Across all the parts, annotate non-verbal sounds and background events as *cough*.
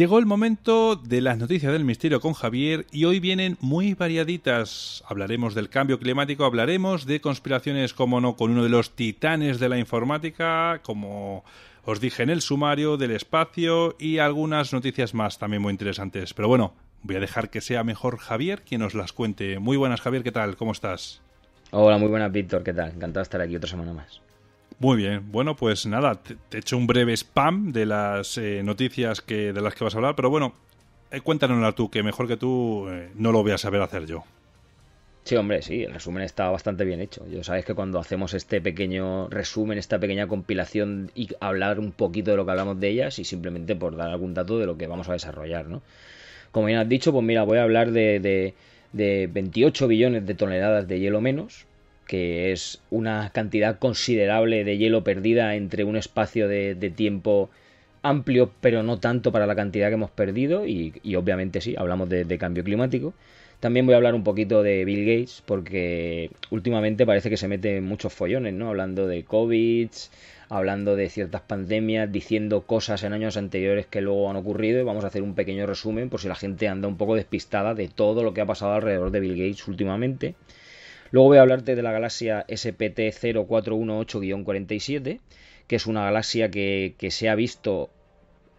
Llegó el momento de las noticias del misterio con Javier y hoy vienen muy variaditas. Hablaremos del cambio climático, hablaremos de conspiraciones, como no, con uno de los titanes de la informática, como os dije en el sumario, del espacio y algunas noticias más también muy interesantes. Pero bueno, voy a dejar que sea mejor Javier quien nos las cuente. Muy buenas Javier, ¿qué tal? ¿Cómo estás? Hola, muy buenas Víctor, ¿qué tal? Encantado de estar aquí otra semana más. Muy bien, bueno, pues nada, te, he hecho un breve spam de las eh, noticias que, de las que vas a hablar, pero bueno, eh, tú, que mejor que tú eh, no lo voy a saber hacer yo. Sí, hombre, sí, el resumen está bastante bien hecho. Yo sabéis que cuando hacemos este pequeño resumen, esta pequeña compilación y hablar un poquito de lo que hablamos de ellas y simplemente por dar algún dato de lo que vamos a desarrollar, ¿no? Como bien has dicho, pues mira, voy a hablar de, de, de 28 billones de toneladas de hielo menos, que es una cantidad considerable de hielo perdida entre un espacio de, tiempo amplio, pero no tanto para la cantidad que hemos perdido, y, obviamente sí, hablamos de, cambio climático. También voy a hablar un poquito de Bill Gates, porque últimamente parece que se mete muchos follones, ¿no? Hablando de COVID, hablando de ciertas pandemias, diciendo cosas en años anteriores que luego han ocurrido, y vamos a hacer un pequeño resumen por si la gente anda un poco despistada de todo lo que ha pasado alrededor de Bill Gates últimamente. Luego voy a hablarte de la galaxia SPT0418-47, que es una galaxia que, se ha visto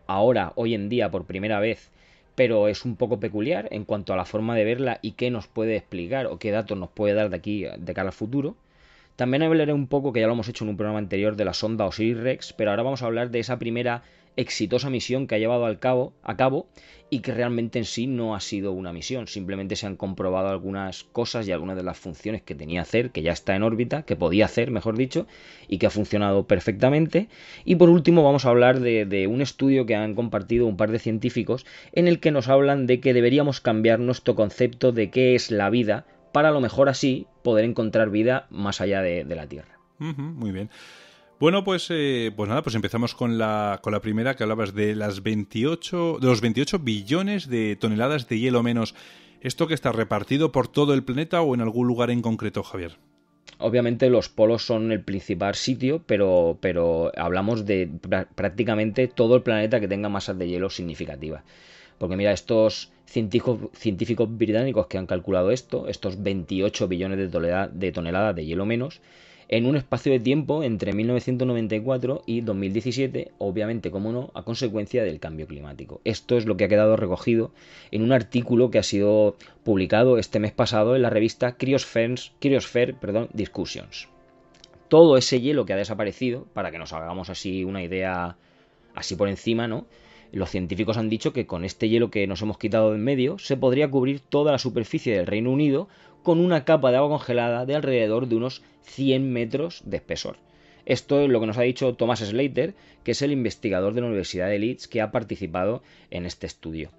ahora, hoy en día, por primera vez pero es un poco peculiar en cuanto a la forma de verla y qué nos puede explicar o qué datos nos puede dar de aquí de cara al futuro. También hablaré un poco, que ya lo hemos hecho en un programa anterior, de la sonda Osiris Rex, pero ahora vamos a hablar de esa primera exitosa misión que ha llevado al cabo, a cabo y que realmente en sí no ha sido una misión, simplemente se han comprobado algunas cosas y algunas de las funciones que tenía hacer, que ya está en órbita, que podía hacer, mejor dicho, y que ha funcionado perfectamente. Y por último vamos a hablar de, un estudio que han compartido un par de científicos en el que nos hablan de que deberíamos cambiar nuestro concepto de qué es la vida para a lo mejor así poder encontrar vida más allá de, la Tierra. muy bien. Bueno, pues, eh, pues nada, pues empezamos con la, con la primera que hablabas de las de los 28 billones de toneladas de hielo menos. ¿Esto que está repartido por todo el planeta o en algún lugar en concreto, Javier? Obviamente los polos son el principal sitio, pero, hablamos de prácticamente todo el planeta que tenga masas de hielo significativas. Porque mira, estos científicos, británicos que han calculado esto, estos 28 billones de, de toneladas de hielo menos, en un espacio de tiempo entre 1994 y 2017, obviamente, como no, a consecuencia del cambio climático. Esto es lo que ha quedado recogido en un artículo que ha sido publicado este mes pasado en la revista Cryosphere, perdón, Discussions. Todo ese hielo que ha desaparecido, para que nos hagamos así una idea así por encima, ¿no? Los científicos han dicho que con este hielo que nos hemos quitado de en medio se podría cubrir toda la superficie del Reino Unido con una capa de agua congelada de alrededor de unos 100 metros de espesor. Esto es lo que nos ha dicho Thomas Slater, que es el investigador de la Universidad de Leeds que ha participado en este estudio.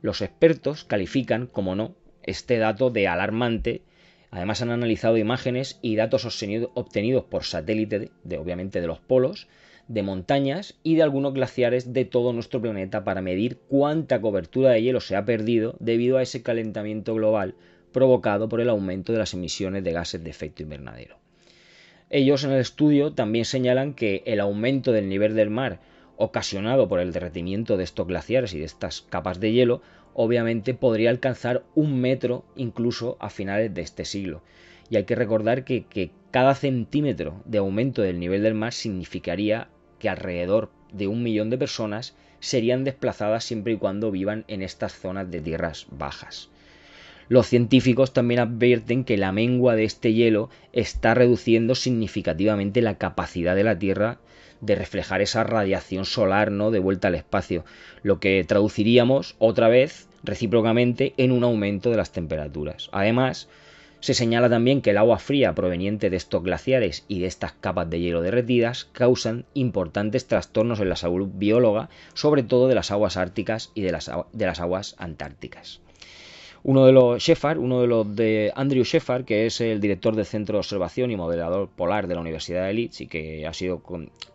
Los expertos califican, como no, este dato de alarmante. Además han analizado imágenes y datos obtenidos por satélite, de, obviamente de los polos, de montañas y de algunos glaciares de todo nuestro planeta para medir cuánta cobertura de hielo se ha perdido debido a ese calentamiento global provocado por el aumento de las emisiones de gases de efecto invernadero. Ellos en el estudio también señalan que el aumento del nivel del mar ocasionado por el derretimiento de estos glaciares y de estas capas de hielo obviamente podría alcanzar un metro incluso a finales de este siglo. Y hay que recordar que, cada centímetro de aumento del nivel del mar significaría que alrededor de un millón de personas serían desplazadas siempre y cuando vivan en estas zonas de tierras bajas. Los científicos también advierten que la mengua de este hielo está reduciendo significativamente la capacidad de la Tierra de reflejar esa radiación solar ¿no? de vuelta al espacio, lo que traduciríamos otra vez recíprocamente en un aumento de las temperaturas. Además, se señala también que el agua fría proveniente de estos glaciares y de estas capas de hielo derretidas causan importantes trastornos en la salud bióloga, sobre todo de las aguas árticas y de las, de las aguas antárticas. Uno de los uno de los de Andrew Sheffard, que es el director del Centro de Observación y Modelador Polar de la Universidad de Leeds y que ha sido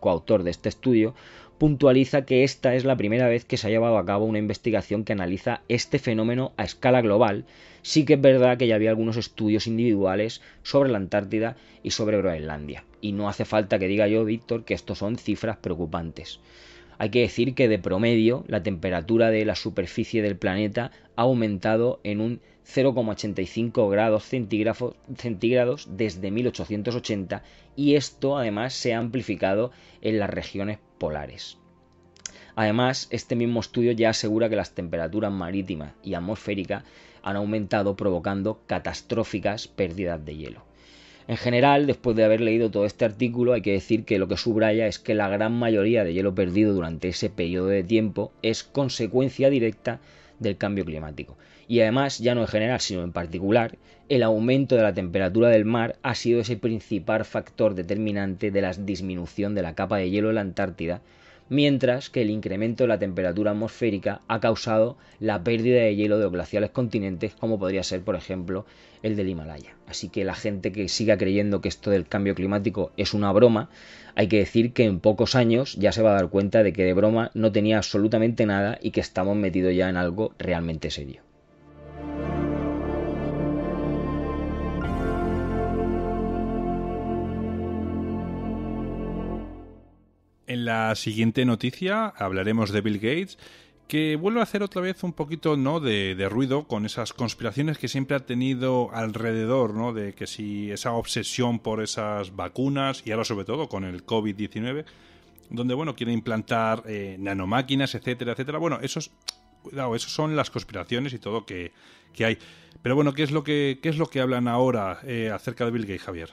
coautor de este estudio, puntualiza que esta es la primera vez que se ha llevado a cabo una investigación que analiza este fenómeno a escala global. Sí que es verdad que ya había algunos estudios individuales sobre la Antártida y sobre Groenlandia. Y no hace falta que diga yo, Víctor, que estos son cifras preocupantes. Hay que decir que de promedio la temperatura de la superficie del planeta ha aumentado en un 0,85 grados centígrados desde 1880 y esto además se ha amplificado en las regiones polares. Además, este mismo estudio ya asegura que las temperaturas marítimas y atmosféricas han aumentado provocando catastróficas pérdidas de hielo. En general, después de haber leído todo este artículo, hay que decir que lo que subraya es que la gran mayoría de hielo perdido durante ese periodo de tiempo es consecuencia directa del cambio climático. Y además, ya no en general, sino en particular, el aumento de la temperatura del mar ha sido ese principal factor determinante de la disminución de la capa de hielo en la Antártida, mientras que el incremento de la temperatura atmosférica ha causado la pérdida de hielo de glaciales continentes como podría ser por ejemplo el del Himalaya. Así que la gente que siga creyendo que esto del cambio climático es una broma, hay que decir que en pocos años ya se va a dar cuenta de que de broma no tenía absolutamente nada y que estamos metidos ya en algo realmente serio. la siguiente noticia hablaremos de Bill Gates que vuelve a hacer otra vez un poquito ¿no? De, de, ruido con esas conspiraciones que siempre ha tenido alrededor, ¿no? de que si esa obsesión por esas vacunas y ahora sobre todo con el COVID-19, donde bueno, quiere implantar eh, nanomáquinas, etcétera, etcétera. Bueno, esos, esos son las conspiraciones y todo que, que hay. Pero bueno, ¿qué es lo que, qué es lo que hablan ahora eh, acerca de Bill Gates, Javier?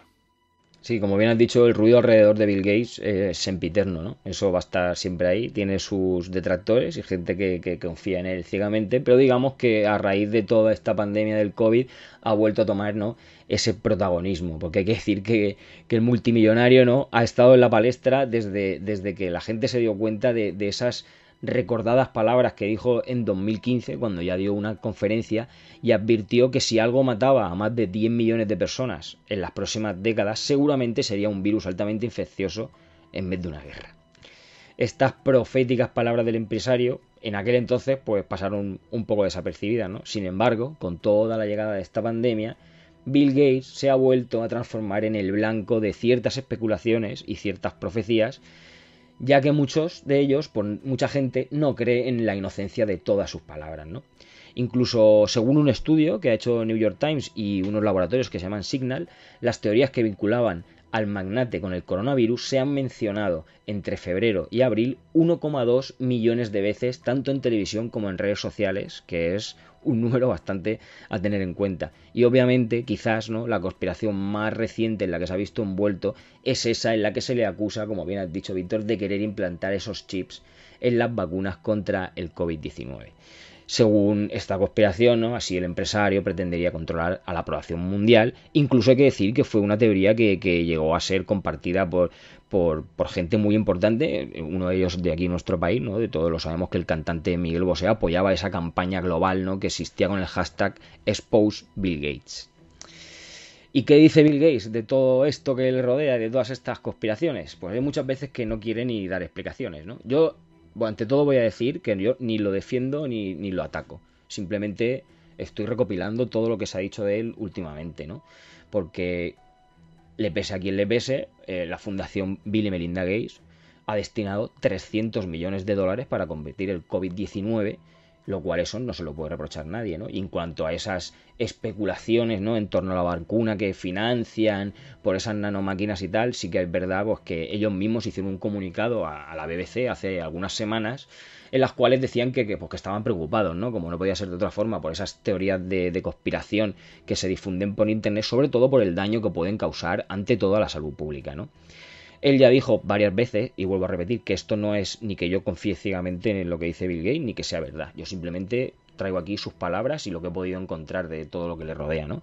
Sí, como bien has dicho, el ruido alrededor de Bill Gates eh, es sempiterno, ¿no? Eso va a estar siempre ahí. Tiene sus detractores y gente que, confía en él ciegamente, pero digamos que a raíz de toda esta pandemia del COVID ha vuelto a tomar, ¿no? Ese protagonismo, porque hay que decir que, que el multimillonario, ¿no? Ha estado en la palestra desde, desde que la gente se dio cuenta de esas recordadas palabras que dijo en 2015 cuando ya dio una conferencia y advirtió que si algo mataba a más de 10 millones de personas en las próximas décadas seguramente sería un virus altamente infeccioso en vez de una guerra. Estas proféticas palabras del empresario en aquel entonces pues pasaron un poco desapercibidas, Sin embargo, con toda la llegada de esta pandemia, Bill Gates se ha vuelto a transformar en el blanco de ciertas especulaciones y ciertas profecías ya que muchos de ellos, mucha gente, no cree en la inocencia de todas sus palabras, ¿no? Incluso según un estudio que ha hecho New York Times y unos laboratorios que se llaman Signal, las teorías que vinculaban al magnate con el coronavirus se han mencionado entre febrero y abril 1,2 millones de veces, tanto en televisión como en redes sociales, que es un *laughs* número bastante a tener en cuenta. Y obviamente, quizás, ¿no? La conspiración más reciente en la que se ha visto envuelto es esa en la que se le acusa, como bien ha dicho Víctor, de querer implantar esos chips en las vacunas contra el COVID-19. Según esta conspiración, ¿no? así el empresario pretendería controlar a la población mundial. Incluso hay que decir que fue una teoría que, llegó a ser compartida por, gente muy importante, uno de ellos de aquí en nuestro país, ¿no? De todos lo sabemos que el cantante Miguel Bosé apoyaba esa campaña global, ¿no? Que existía con el hashtag Expose Bill Gates. ¿Y qué dice Bill Gates de todo esto que le rodea, de todas estas conspiraciones? Pues hay muchas veces que no quiere ni dar explicaciones, ¿no? Yo bueno, ante todo voy a decir que yo ni lo defiendo ni, lo ataco. Simplemente estoy recopilando todo lo que se ha dicho de él últimamente, ¿no? Porque le pese a quien le pese, eh, la Fundación Bill y Melinda Gates ha destinado 300 millones de dólares para convertir el COVID-19 lo cual eso no se lo puede reprochar nadie, ¿no? en cuanto a esas especulaciones, ¿no? En torno a la vacuna que financian por esas nanomáquinas y tal, sí que es verdad pues, que ellos mismos hicieron un comunicado a, la BBC hace algunas semanas en las cuales decían que, pues, que, estaban preocupados, ¿no? Como no podía ser de otra forma, por esas teorías de, de, conspiración que se difunden por Internet, sobre todo por el daño que pueden causar ante todo a la salud pública, ¿no? Él ya dijo varias veces, y vuelvo a repetir, que esto no es ni que yo confíe ciegamente en lo que dice Bill Gates, ni que sea verdad. Yo simplemente traigo aquí sus palabras y lo que he podido encontrar de todo lo que le rodea, ¿no?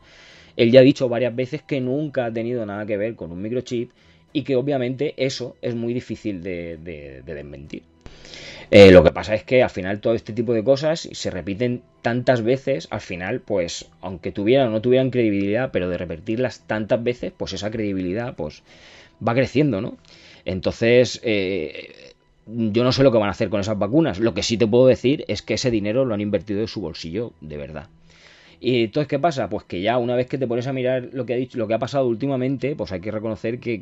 Él ya ha dicho varias veces que nunca ha tenido nada que ver con un microchip y que obviamente eso es muy difícil de, de desmentir. Eh, lo que pasa es que al final todo este tipo de cosas se repiten tantas veces, al final, pues, aunque tuvieran o no tuvieran credibilidad, pero de repetirlas tantas veces, pues esa credibilidad, pues, va creciendo, ¿no? Entonces, eh, yo no sé lo que van a hacer con esas vacunas. Lo que sí te puedo decir es que ese dinero lo han invertido de su bolsillo, de verdad. Y entonces, ¿qué pasa? Pues que ya una vez que te pones a mirar lo que ha dicho, lo que ha pasado últimamente, pues hay que reconocer que,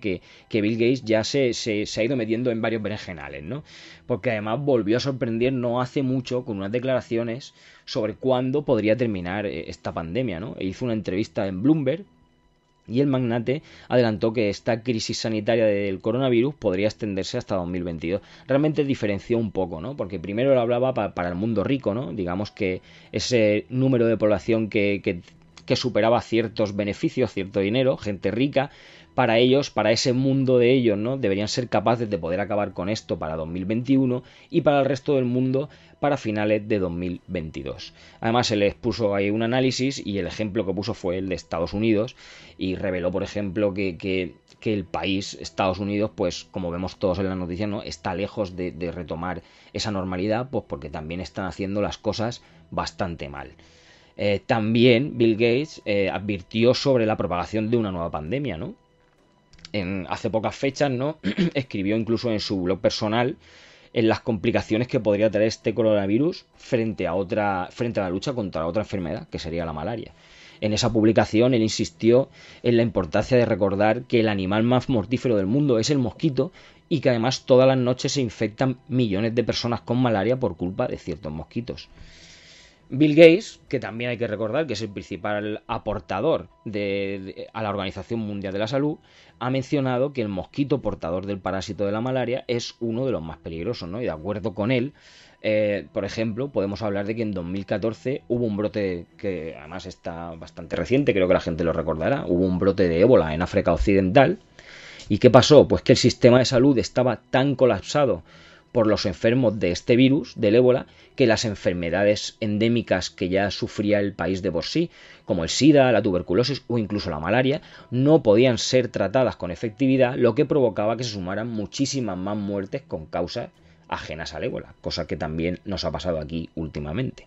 que, Bill Gates ya se, se, se, ha ido metiendo en varios berenjenales, ¿no? Porque además volvió a sorprender no hace mucho con unas declaraciones sobre cuándo podría terminar eh, esta pandemia, ¿no? E hizo una entrevista en Bloomberg y el magnate adelantó que esta crisis sanitaria del coronavirus podría extenderse hasta 2022. Realmente diferenció un poco, ¿no? Porque primero lo hablaba para el mundo rico, ¿no? Digamos que ese número de población que, que superaba ciertos beneficios, cierto dinero, gente rica, para ellos, para ese mundo de ellos, ¿no? Deberían ser capaces de poder acabar con esto para 2021 y para el resto del mundo para finales de 2022. Además se les puso ahí un análisis y el ejemplo que puso fue el de Estados Unidos y reveló, por ejemplo, que, el país, Estados Unidos, pues como vemos todos en la noticia, ¿no? está lejos de, retomar esa normalidad, pues porque también están haciendo las cosas bastante mal. Eh, también Bill Gates eh, advirtió sobre la propagación de una nueva pandemia, ¿no? En, hace pocas fechas, ¿no? *clears throat* escribió incluso en su blog personal en las complicaciones que podría traer este coronavirus frente a otra, frente a la lucha contra otra enfermedad, que sería la malaria. En esa publicación él insistió en la importancia de recordar que el animal más mortífero del mundo es el mosquito y que además todas las noches se infectan millones de personas con malaria por culpa de ciertos mosquitos. Bill Gates, que también hay que recordar que es el principal aportador de, a la Organización Mundial de la Salud, ha mencionado que el mosquito portador del parásito de la malaria es uno de los más peligrosos, ¿no? Y de acuerdo con él, eh, por ejemplo, podemos hablar de que en 2014 hubo un brote que además está bastante reciente, creo que la gente lo recordará, hubo un brote de ébola en África Occidental. ¿Y qué pasó? Pues que el sistema de salud estaba tan colapsado por los enfermos de este virus, del ébola, que las enfermedades endémicas que ya sufría el país de por sí, como el SIDA, la tuberculosis o incluso la malaria, no podían ser tratadas con efectividad, lo que provocaba que se sumaran muchísimas más muertes con causas ajenas al ébola, cosa que también nos ha pasado aquí últimamente.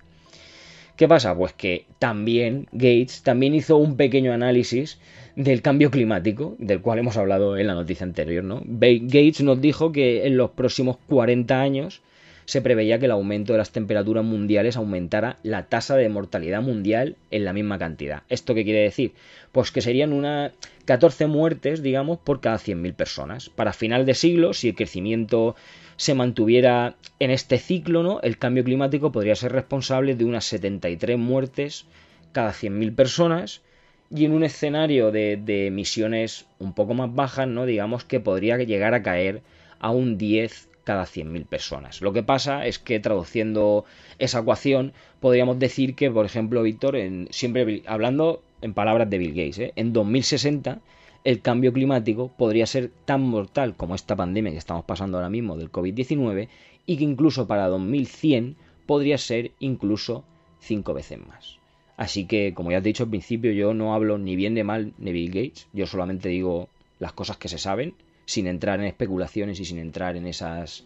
¿Qué pasa? Pues que también Gates también hizo un pequeño análisis del cambio climático, del cual hemos hablado en la noticia anterior, ¿no? Gates nos dijo que en los próximos 40 años se preveía que el aumento de las temperaturas mundiales aumentara la tasa de mortalidad mundial en la misma cantidad. ¿Esto qué quiere decir? Pues que serían unas 14 muertes, digamos, por cada 100.000 personas. Para final de siglo, si el crecimiento se mantuviera en este ciclo, ¿no? El cambio climático podría ser responsable de unas 73 muertes cada 100.000 personas y en un escenario de, emisiones un poco más bajas, ¿no? Digamos que podría llegar a caer a un 10 cada 100.000 personas. Lo que pasa es que traduciendo esa ecuación, podríamos decir que, por ejemplo, Víctor, siempre hablando en palabras de Bill Gates, ¿eh? en 2060 el cambio climático podría ser tan mortal como esta pandemia que estamos pasando ahora mismo del COVID-19 y que incluso para 2100 podría ser incluso cinco veces más. Así que, como ya he dicho al principio, yo no hablo ni bien de mal de Bill Gates, yo solamente digo las cosas que se saben, sin entrar en especulaciones y sin entrar en esas,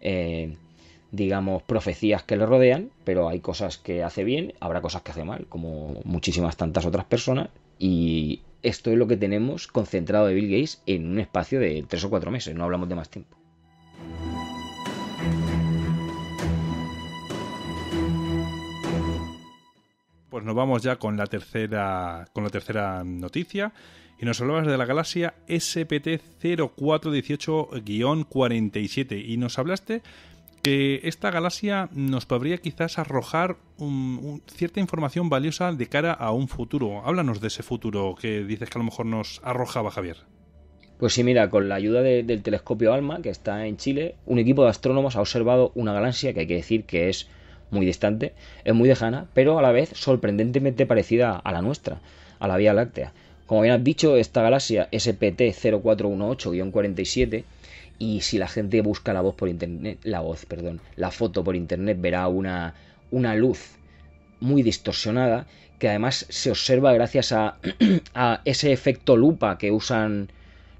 eh, digamos, profecías que le rodean, pero hay cosas que hace bien, habrá cosas que hace mal, como muchísimas tantas otras personas, y esto es lo que tenemos concentrado de Bill Gates en un espacio de 3 o 4 meses, no hablamos de más tiempo. Pues nos vamos ya con la tercera con la tercera noticia y nos hablabas de la galaxia SPT 0418-47 y nos hablaste esta galaxia nos podría quizás arrojar cierta información valiosa de cara a un futuro. Háblanos de ese futuro que dices que a lo mejor nos arrojaba Javier. Pues sí, mira, con la ayuda del telescopio ALMA, que está en Chile, un equipo de astrónomos ha observado una galaxia que hay que decir que es muy distante, es muy lejana, pero a la vez sorprendentemente parecida a la nuestra, a la Vía Láctea. Como bien has dicho, esta galaxia SPT 0418-47 y si la gente busca la voz por internet, la voz, perdón, la foto por internet verá una, luz muy distorsionada que además se observa gracias a, *clears throat* a, ese efecto lupa que usan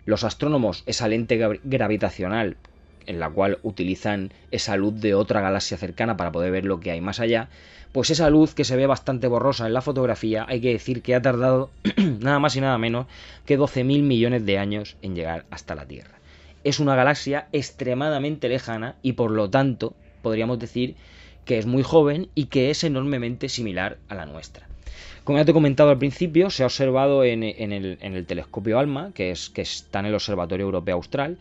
los astrónomos, esa lente gravitacional en la cual utilizan esa luz de otra galaxia cercana para poder ver lo que hay más allá, pues esa luz que se ve bastante borrosa en la fotografía, hay que decir que ha tardado *clears throat* nada más y nada menos que 12.000 millones de años en llegar hasta la Tierra es una galaxia extremadamente lejana y por lo tanto podríamos decir que es muy joven y que es enormemente similar a la nuestra. Como ya te he comentado al principio, se ha observado en, el, telescopio ALMA, que, es, que está en el Observatorio Europeo Austral,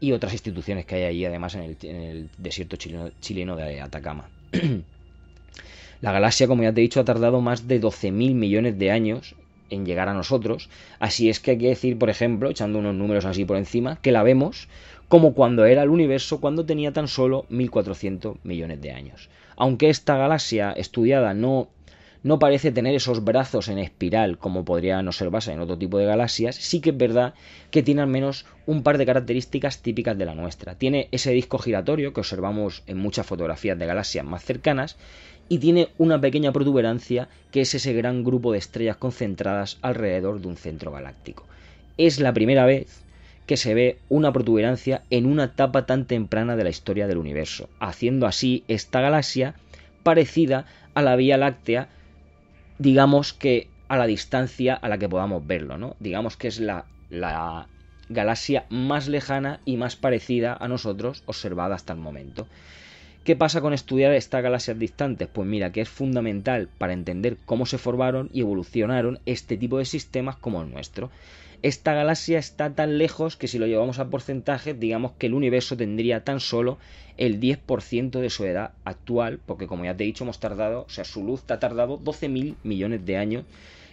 y otras instituciones que hay ahí, además, en el, desierto chileno, chileno de Atacama. *clears throat* La galaxia, como ya te he dicho, ha tardado más de 12.000 millones de años en llegar a nosotros. Así es que hay que decir, por ejemplo, echando unos números así por encima, que la vemos como cuando era el universo cuando tenía tan solo 1400 millones de años. Aunque esta galaxia estudiada no, no parece tener esos brazos en espiral como podrían observarse en otro tipo de galaxias, sí que es verdad que tiene al menos un par de características típicas de la nuestra. Tiene ese disco giratorio que observamos en muchas fotografías de galaxias más cercanas y tiene una pequeña protuberancia que es ese gran grupo de estrellas concentradas alrededor de un centro galáctico. Es la primera vez que se ve una protuberancia en una etapa tan temprana de la historia del universo, haciendo así esta galaxia parecida a la Vía Láctea, digamos que a la distancia a la que podamos verlo, ¿no? Digamos que es la, la galaxia más lejana y más parecida a nosotros observada hasta el momento. ¿Qué pasa con estudiar estas galaxias distantes? Pues mira, que es fundamental para entender cómo se formaron y evolucionaron este tipo de sistemas como el nuestro. Esta galaxia está tan lejos que si lo llevamos a porcentajes, digamos que el universo tendría tan solo el 10% de su edad actual, porque como ya te he dicho, hemos tardado, o sea, su luz ha tardado 12.000 millones de años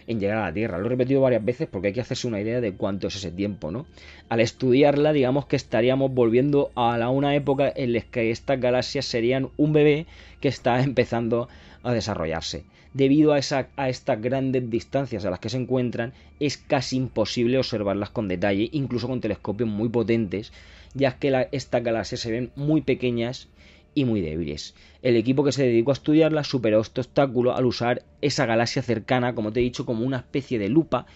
en llegar a la Tierra. Lo he repetido varias veces porque hay que hacerse una idea de cuánto es ese tiempo, ¿no? Al estudiarla, digamos que estaríamos volviendo a una época en la que estas galaxias serían un bebé que está *laughs* empezando a desarrollarse. Debido a, esa, estas grandes distancias a las que se encuentran, es casi imposible observarlas con detalle, incluso con telescopios muy potentes, ya que estas galaxias se ven muy pequeñas y muy débiles. El equipo que se dedicó a estudiarla superó este obstáculo al usar esa galaxia cercana, como te he dicho, como una especie de lupa,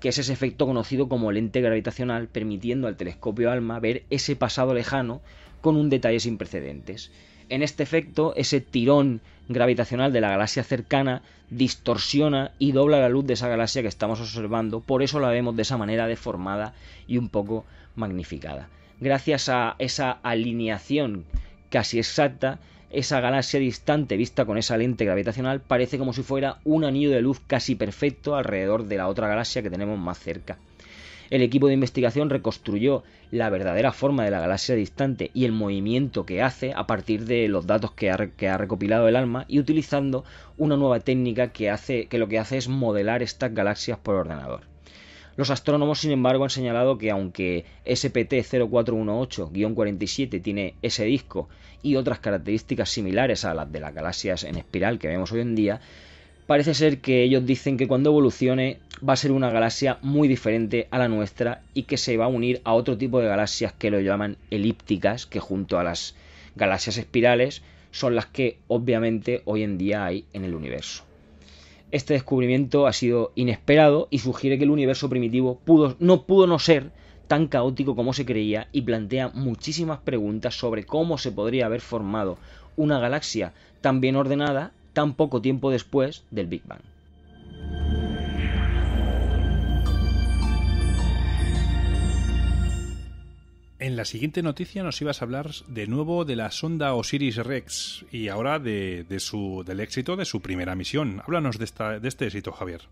que es ese efecto conocido como lente gravitacional, permitiendo al telescopio ALMA ver ese pasado lejano con un detalle sin precedentes. En este efecto, ese tirón gravitacional de la galaxia cercana distorsiona y dobla la luz de esa galaxia que estamos observando, por eso la vemos de esa manera deformada y un poco magnificada. Gracias a esa alineación casi exacta, esa galaxia distante vista con esa lente gravitacional parece como si fuera un anillo de luz casi perfecto alrededor de la otra galaxia que tenemos más cerca. El equipo de investigación reconstruyó la verdadera forma de la galaxia distante y el movimiento que hace a partir de los datos que ha, recopilado el alma y utilizando una nueva técnica que, hace, que lo que hace es modelar estas galaxias por ordenador. Los astrónomos, sin embargo, han señalado que aunque SPT-0418-47 tiene ese disco y otras características similares a las de las galaxias en espiral que vemos hoy en día, parece ser que ellos dicen que cuando evolucione va a ser una galaxia muy diferente a la nuestra y que se va a unir a otro tipo de galaxias que lo llaman elípticas, que junto a las galaxias espirales son las que obviamente hoy en día hay en el universo. Este descubrimiento ha sido inesperado y sugiere que el universo primitivo pudo, no pudo no ser tan caótico como se creía y plantea muchísimas preguntas sobre cómo se podría haber formado una galaxia tan bien ordenada tan poco tiempo después del Big Bang. En la siguiente noticia nos ibas a hablar de nuevo de la sonda Osiris Rex y ahora de, su, del éxito de su primera misión. Háblanos de, de este éxito, Javier.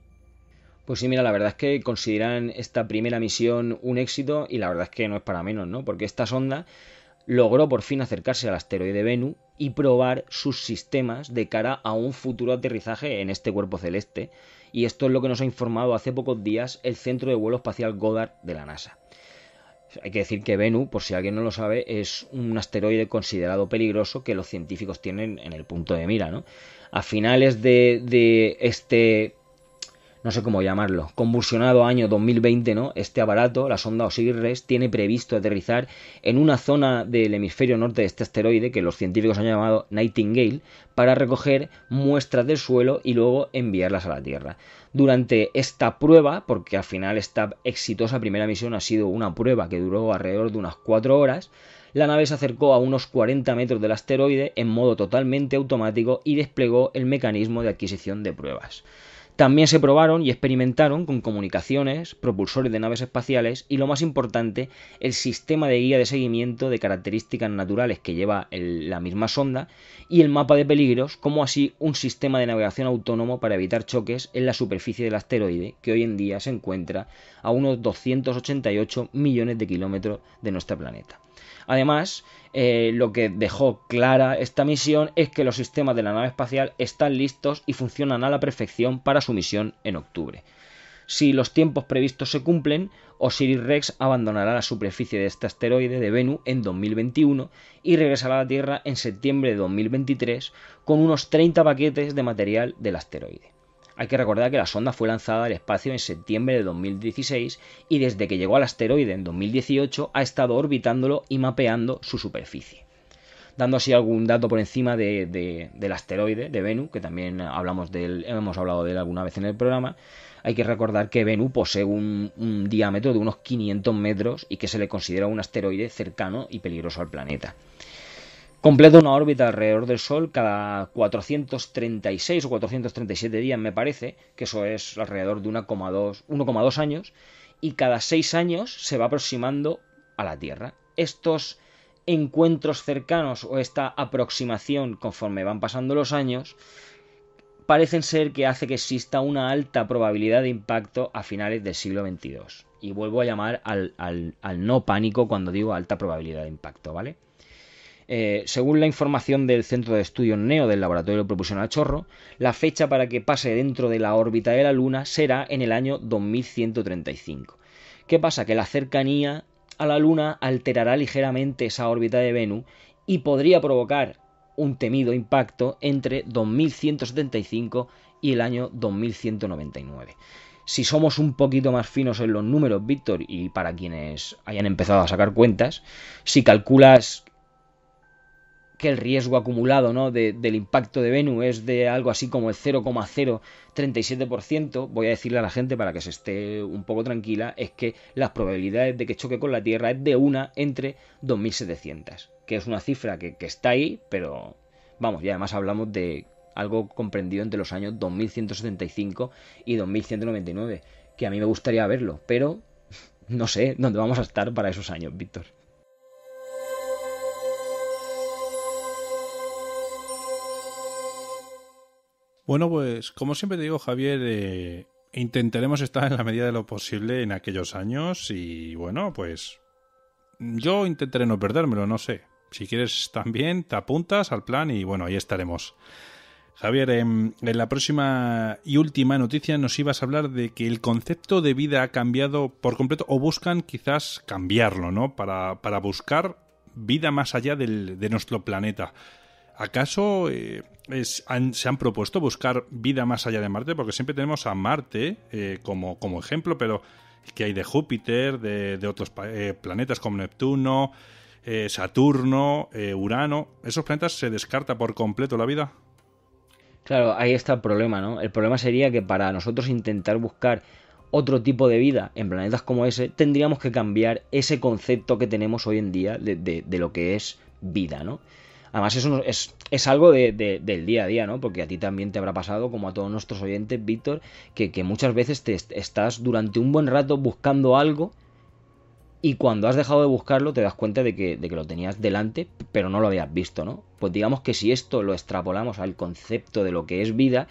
Pues sí, mira, la verdad es que consideran esta primera misión un éxito y la verdad es que no es para menos, ¿no? Porque esta sonda logró por fin acercarse al asteroide Venu y probar sus sistemas de cara a un futuro aterrizaje en este cuerpo celeste. Y esto es lo que nos ha informado hace pocos días el Centro de Vuelo Espacial Goddard de la NASA. Hay que decir que Venu, por si alguien no lo sabe, es un asteroide considerado peligroso que los científicos tienen en el punto de mira, ¿no? A finales de, de este, no sé cómo llamarlo, convulsionado año 2020, ¿no? Este aparato, la sonda Osiris, tiene previsto aterrizar en una zona del hemisferio norte de este asteroide que los científicos han llamado Nightingale para recoger muestras del suelo y luego enviarlas a la Tierra durante esta prueba, porque al final esta exitosa primera misión ha sido una prueba que duró alrededor de unas 4 horas, la nave se acercó a unos 40 metros del asteroide en modo totalmente automático y desplegó el mecanismo de adquisición de pruebas. También se probaron y experimentaron con comunicaciones, propulsores de naves espaciales y lo más importante, el sistema de guía de seguimiento de características naturales que lleva la misma sonda y el mapa de peligros, como así un sistema de navegación autónomo para evitar choques en la superficie del asteroide que hoy en día se encuentra a unos 288 millones de kilómetros de nuestro planeta. Además, eh, lo que dejó clara esta misión es que los sistemas de la nave espacial están listos y funcionan a la perfección para su misión en octubre. Si los tiempos previstos se cumplen, Osiris Rex abandonará la superficie de este asteroide de Venus en 2021 y regresará a la Tierra en septiembre de 2023 con unos 30 paquetes de material del asteroide. Hay que recordar que la sonda fue lanzada al espacio en septiembre de 2016 y desde que llegó al asteroide en 2018 ha estado orbitándolo y mapeando su superficie. Dando así algún dato por encima de, del asteroide de Venu, que también hablamos hemos hablado de él alguna vez en el programa, hay que recordar que Venu posee un, un diámetro de unos 500 metros y que se le considera un asteroide cercano y peligroso al planeta. Completa una órbita alrededor del Sol cada 436 o 437 días, me parece, que eso es alrededor de 1,2 años, y cada 6 años se va aproximando a la Tierra. Estos encuentros cercanos o esta aproximación conforme van pasando los años parecen ser que hace que exista una alta probabilidad de impacto a finales del siglo XXII. Y vuelvo a llamar al, al no pánico cuando digo alta probabilidad de impacto, ¿vale? Eh, según la información del Centro de Estudios NEO del Laboratorio Propulsional Chorro, la fecha para que pase dentro de la órbita de la Luna será en el año 2135. ¿Qué pasa? Que la cercanía a la Luna alterará ligeramente esa órbita de Venus y podría provocar un temido impacto entre 2175 y el año 2199. Si somos un poquito más finos en los números, Víctor, y para quienes hayan empezado a sacar cuentas, si calculas que el riesgo acumulado ¿no? del impacto de Venus es de algo así como el 0,037%, voy a decirle a la gente para que se esté un poco tranquila, es que las probabilidades de que choque con la Tierra es de una entre 2.700, que es una cifra que, que está ahí, pero vamos, y además hablamos de algo comprendido entre los años 2175 y 2199, que a mí me gustaría verlo, pero no sé dónde vamos a estar para esos años, Víctor. Bueno, pues como siempre te digo, Javier, eh, intentaremos estar en la medida de lo posible en aquellos años y bueno, pues yo intentaré no perdérmelo, no sé. Si quieres también, te apuntas al plan y bueno, ahí estaremos. Javier, em, en, la próxima y última noticia nos ibas a hablar de que el concepto de vida ha cambiado por completo o buscan quizás cambiarlo, ¿no? Para, para buscar vida más allá del, de nuestro planeta. ¿Acaso eh, se han propuesto buscar vida más allá de Marte? Porque siempre tenemos a Marte eh, como, ejemplo, pero que hay de Júpiter, de, otros eh, planetas como Neptuno, Saturno, Urano. ¿Esos planetas se descarta por completo la vida? Claro, ahí está el problema, ¿no? El problema sería que para nosotros intentar buscar otro tipo de vida en planetas como ese, tendríamos que cambiar ese concepto que tenemos hoy en día de lo que es vida, ¿no? Además, eso es, es algo del día a día, ¿no? Porque a ti también te habrá pasado, como a todos nuestros oyentes, Víctor, que, muchas veces te estás durante un buen rato buscando algo y cuando has dejado de buscarlo te das cuenta de que, de que, lo tenías delante, pero no lo habías visto, ¿no? Pues digamos que si esto lo extrapolamos al concepto de lo que es vida,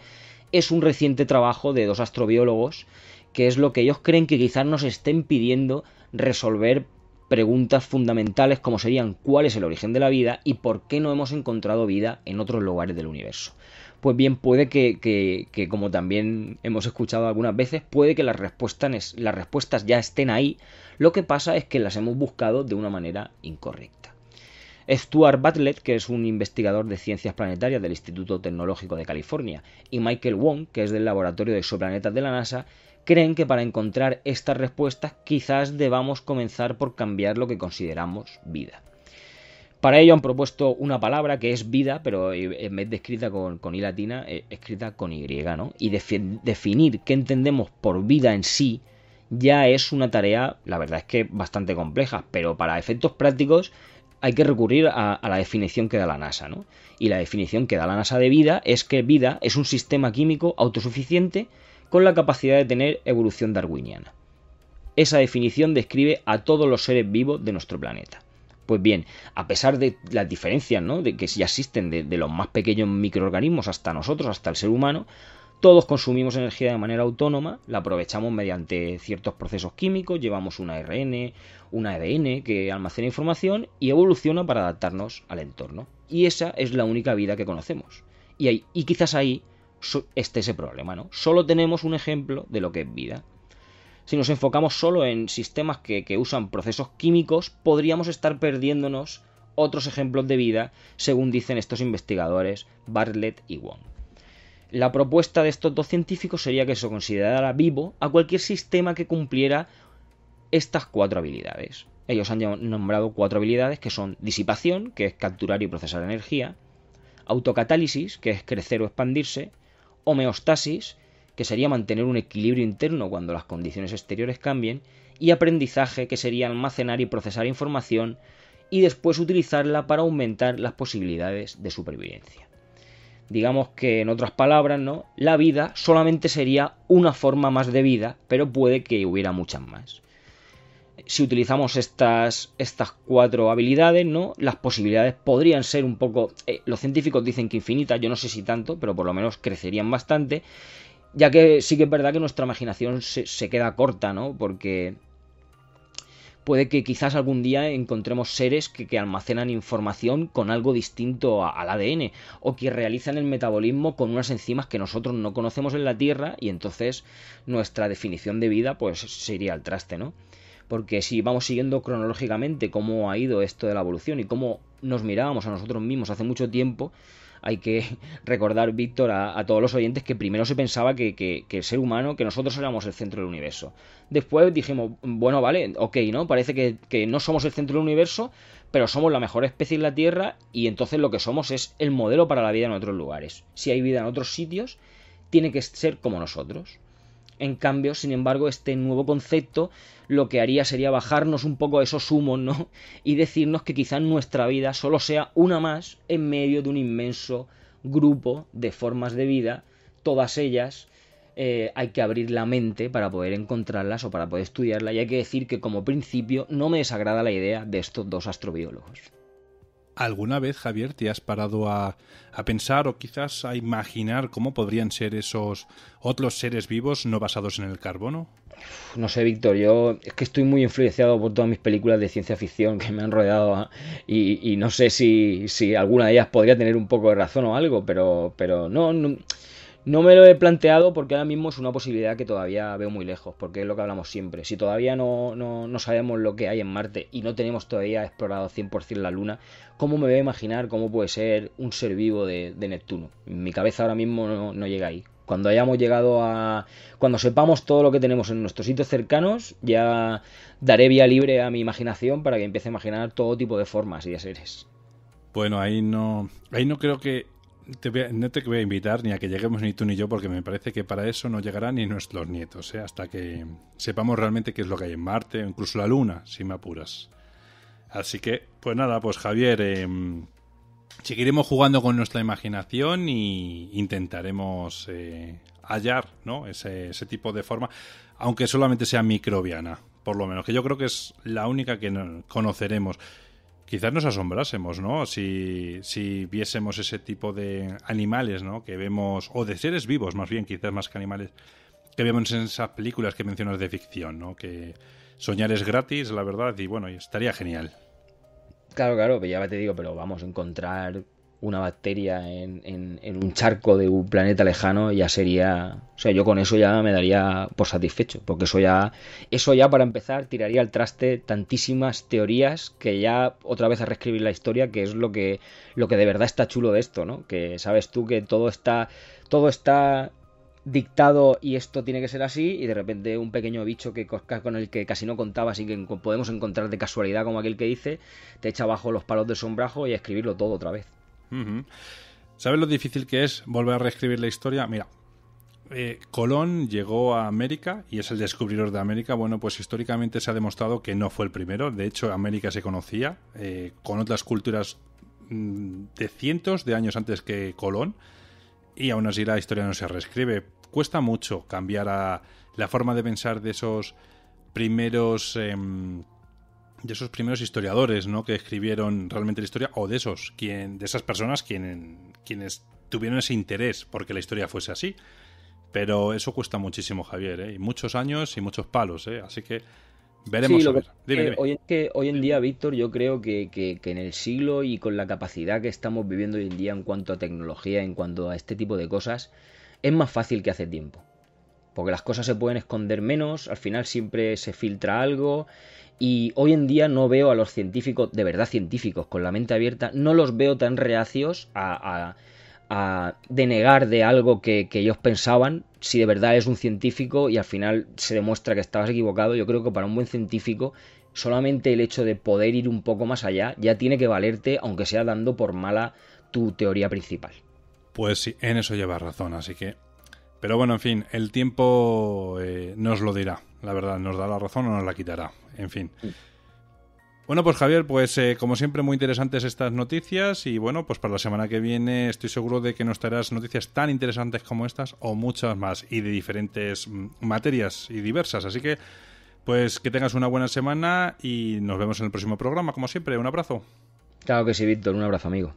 es un reciente trabajo de dos astrobiólogos, que es lo que ellos creen que quizás nos estén pidiendo resolver preguntas fundamentales como serían cuál es el origen de la vida y por qué no hemos encontrado vida en otros lugares del universo. Pues bien, puede que, como también hemos escuchado algunas veces, puede que las respuestas, las respuestas ya estén ahí, lo que pasa es que las hemos buscado de una manera incorrecta. Stuart Bartlett, que es un investigador de ciencias planetarias del Instituto Tecnológico de California, y Michael Wong, que es del Laboratorio de Exoplanetas de la NASA, creen que para encontrar estas respuestas quizás debamos comenzar por cambiar lo que consideramos vida. Para ello han propuesto una palabra que es vida, pero eh, en vez de escrita con, con i latina, eh, escrita con y, ¿no? Y definir qué entendemos por vida en sí ya es una tarea, la verdad es que bastante compleja, pero para efectos prácticos hay que recurrir a, a, la definición que da la NASA, ¿no? Y la definición que da la NASA de vida es que vida es un sistema químico autosuficiente con la capacidad de tener evolución darwiniana. Esa definición describe a todos los seres vivos de nuestro planeta. Pues bien, a pesar de las diferencias ¿no? de que ya existen de, los más pequeños microorganismos hasta nosotros, hasta el ser humano, todos consumimos energía de manera autónoma, la aprovechamos mediante ciertos procesos químicos, llevamos una ARN, una ADN que almacena información y evoluciona para adaptarnos al entorno. Y esa es la única vida que conocemos. Y, y quizás ahí este ese problema, ¿no? Solo tenemos un ejemplo de lo que es vida. Si nos enfocamos solo en sistemas que, que usan procesos químicos, podríamos estar perdiéndonos otros ejemplos de vida, según dicen estos investigadores Bartlett y Wong. La propuesta de estos dos científicos sería que se considerara vivo a cualquier sistema que cumpliera estas cuatro habilidades. Ellos han nombrado cuatro habilidades que son disipación, que es capturar y procesar energía, autocatálisis, que es crecer o expandirse, homeostasis, que sería mantener un equilibrio interno cuando las condiciones exteriores cambien, y aprendizaje, que sería almacenar y procesar información y después utilizarla para aumentar las posibilidades de supervivencia. Digamos que en otras palabras, ¿no? La vida solamente sería una forma más de vida, pero puede que hubiera muchas más si utilizamos estas, estas cuatro habilidades, ¿no? Las posibilidades podrían ser un poco. Eh, los científicos dicen que infinitas, yo no sé si tanto, pero por lo menos crecerían bastante. Ya que sí que es verdad que nuestra imaginación se, queda corta, ¿no? Porque puede que quizás algún día encontremos seres que, almacenan información con algo distinto al ADN o que realizan el metabolismo con unas enzimas que nosotros no conocemos en la Tierra y entonces nuestra definición de vida pues sería al traste, ¿no? porque si vamos siguiendo cronológicamente cómo ha ido esto de la evolución y cómo nos mirábamos a nosotros mismos hace mucho tiempo, hay que *laughs* recordar, Víctor, a, todos los oyentes que primero se pensaba que, el ser humano, que nosotros éramos el centro del universo. Después dijimos, bueno, vale, ok, ¿no? Parece que, que no somos el centro del universo, pero somos la mejor especie en la Tierra y entonces lo que somos es el modelo para la vida en otros lugares. Si hay vida en otros sitios, tiene que ser como nosotros. En cambio, sin embargo, este nuevo concepto lo que haría sería bajarnos un poco esos humos, ¿no? *laughs* Y decirnos que quizás nuestra vida solo sea una más en medio de un inmenso grupo de formas de vida, todas ellas eh, hay que abrir la mente para poder encontrarlas o para poder estudiarlas y hay que decir que como principio no me desagrada la idea de estos dos astrobiólogos. ¿Alguna vez, Javier, te has parado a, a, pensar o quizás a imaginar cómo podrían ser esos otros seres vivos no basados en el carbono? No sé, Víctor, yo es que estoy muy influenciado por todas mis películas de ciencia ficción que me han rodeado ¿ah? y, y, no sé si, alguna de ellas podría tener un poco de razón o algo, pero, pero no, no me lo he planteado porque ahora mismo es una posibilidad que todavía veo muy lejos, porque es lo que hablamos siempre. Si todavía no, no, sabemos lo que hay en Marte y no tenemos todavía explorado 100% la Luna, ¿cómo me voy a imaginar cómo puede ser un ser vivo de, de Neptuno? Mi cabeza ahora mismo no, llega ahí. Cuando hayamos llegado a. Cuando sepamos todo lo que tenemos en nuestros sitios cercanos, ya daré vía libre a mi imaginación para que empiece a imaginar todo tipo de formas y de seres. Bueno, ahí no. Ahí no creo que no te voy a invitar ni a que lleguemos ni tú ni yo, porque me parece que para eso no llegarán ni nuestros nietos, ¿eh? hasta que sepamos realmente qué es lo que hay en Marte, o incluso la Luna, si me apuras. Así que, pues nada, pues Javier, em, seguiremos jugando con nuestra imaginación y intentaremos eh, hallar ¿no? ese, ese tipo de forma, aunque solamente sea microbiana, por lo menos, que yo creo que es la única que conoceremos. Quizás nos asombrásemos, ¿no? Si, si viésemos ese tipo de animales, ¿no? Que vemos, o de seres vivos más bien, quizás más que animales, que vemos en esas películas que mencionas de ficción, ¿no? Que soñar es gratis, la verdad, y bueno, estaría genial. Claro, claro, ya te digo, pero vamos a encontrar una bacteria en, un charco de un planeta lejano ya sería o sea yo con eso ya me daría por satisfecho porque eso ya eso ya para empezar tiraría al traste tantísimas teorías que ya otra vez a reescribir la historia que es lo que lo que de verdad está chulo de esto no que sabes tú que todo está todo está dictado y esto tiene que ser así y de repente un pequeño bicho que con el que casi no contaba así que podemos encontrar de casualidad como aquel que dice te echa abajo los palos del sombrajo y a escribirlo todo otra vez ¿Sabes lo difícil que es volver a reescribir la historia? Mira, eh, Colón llegó a América y es el descubridor de América. Bueno, pues históricamente se ha demostrado que no fue el primero. De hecho, América se conocía eh, con otras culturas mm, de cientos de años antes que Colón. Y aún así la historia no se reescribe. Cuesta mucho cambiar a la forma de pensar de esos primeros... Em, de esos primeros historiadores ¿no? que escribieron realmente la historia, o de esos, quien, de esas personas quien, quienes tuvieron ese interés porque la historia fuese así. Pero eso cuesta muchísimo, Javier, ¿eh? y muchos años y muchos palos, ¿eh? así que veremos. Eh, hoy, en que, hoy, en día, Víctor, yo creo que, que, que, en el siglo y con la capacidad que estamos viviendo hoy en día en cuanto a tecnología, en cuanto a este tipo de cosas, es más fácil que hace tiempo. Porque las cosas se pueden esconder menos, al final siempre se filtra algo y hoy en día no veo a los científicos, de verdad científicos, con la mente abierta, no los veo tan reacios a, denegar de algo que, ellos pensaban, si de verdad es un científico y al final se demuestra que estabas equivocado. Yo creo que para un buen científico solamente el hecho de poder ir un poco más allá ya tiene que valerte, aunque sea dando por mala tu teoría principal. Pues sí, en eso llevas razón, así que... Pero bueno, en fin, el tiempo eh, nos lo dirá, la verdad, nos da la razón o nos la quitará en fin. Bueno, pues Javier, pues eh, como siempre muy interesantes estas noticias y bueno, pues para la semana que viene estoy seguro de que nos traerás noticias tan interesantes como estas o muchas más y de diferentes mm, materias y diversas. Así que, pues que tengas una buena semana y nos vemos en el próximo programa, como siempre. Un abrazo. Claro que sí, Víctor. Un abrazo, amigo.